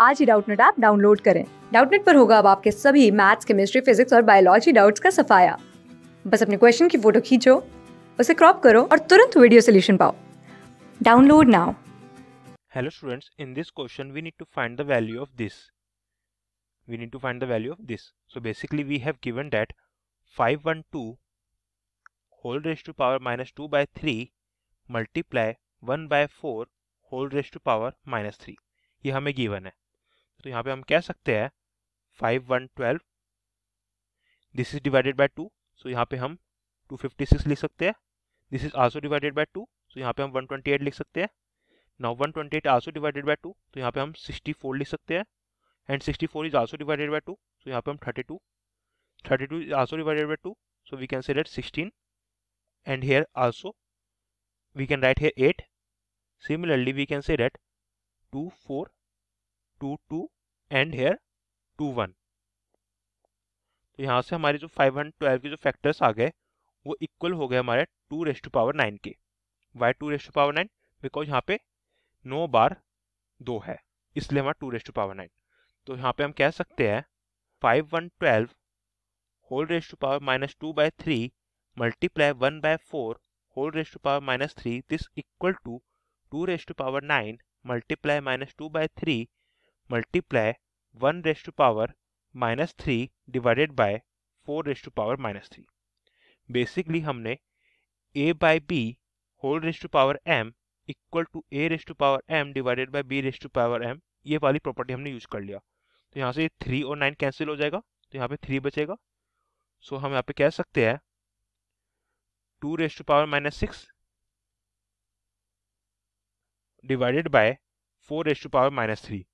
आज ही Doubtnut app download करें डाउटनेट पर होगा अब आपके सभी मैथ्स केमिस्ट्री फिजिक्स और बायोलॉजी डाउट्स का सफाया बस अपने क्वेश्चन की फोटो खींचो उसे क्रॉप करो और तुरंत वीडियो सोल्यूशन पाओ download now hello students in this question we need to find the value of this we need to find the value of this so basically we have given that 512 whole raised to power minus two by three multiply one by four whole raised to power minus three ये हमें given है तो यहाँ पे हम कह सकते हैं five one twelve this is divided by two so यहाँ पे हम टू फिफ्टी सिक्स लिख सकते हैं this is also divided by two so यहाँ पे हम वन ट्वेंटी एट लिख सकते हैं now one twenty eight also divided by two तो यहाँ पे हम सिक्सटी फोर लिख सकते हैं and sixty four is also divided by two so यहाँ पे हम thirty two thirty two is also divided by two so we can say that sixteen and here also we can write here eight similarly we can say that two four two two and here two one तो यहाँ से हमारे जो five one twelve के जो factors आ गए वो equal हो गए हमारे two raised to power nine के why two raised to power nine because यहाँ पे नो बार दो है इसलिए हमारा two raised to power nine तो यहाँ पे हम कह सकते हैं five one twelve whole raised to power minus two by three multiply one by four whole raised to power minus three this equal to two raised to power nine multiply minus two by three multiply one raised to power minus three divided by four raised to power minus three basically हमने a by b whole raised to power m equal to a raised to power m divided by b raised to power m ये वाली property हमने use कर लिया तो यहाँ से three और नाइन कैंसिल हो जाएगा तो यहाँ पे थ्री बचेगा सो so हम यहाँ पे कह सकते हैं two raised to power minus six divided by four raised to power minus three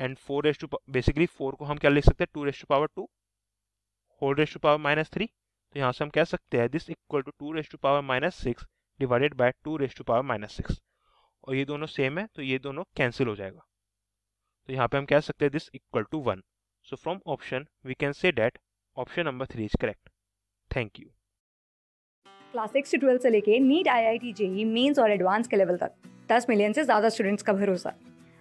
and four raise two basically four को हम क्या लिख सकते हैं two raise to power two whole raise to power minus three तो यहाँ से हम कह सकते हैं this equal to two raise to power minus six divided by two raise to power minus six और ये दोनों सेम है तो ये दोनों कैंसिल हो जाएगा तो यहाँ पे हम कह सकते हैं this equal to one so from option we can say that option number three is correct thank you class six से ट्वेल्थ से लेके NEET I I T JEE mains और एडवांस के लेवल तक दस मिलियन से ज़्यादा स्टूडेंट्स का भरोसा